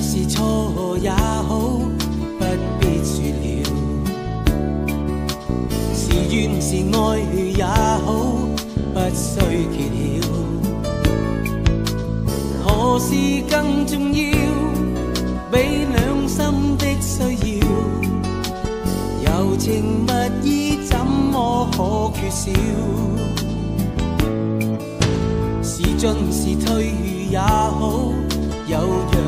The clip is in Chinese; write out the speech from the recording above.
是错也好，不必说了。是怨是爱也好，不需揭晓。何事更重要？比两心的需要，柔情蜜意怎么可缺少？是进是退也好，有若。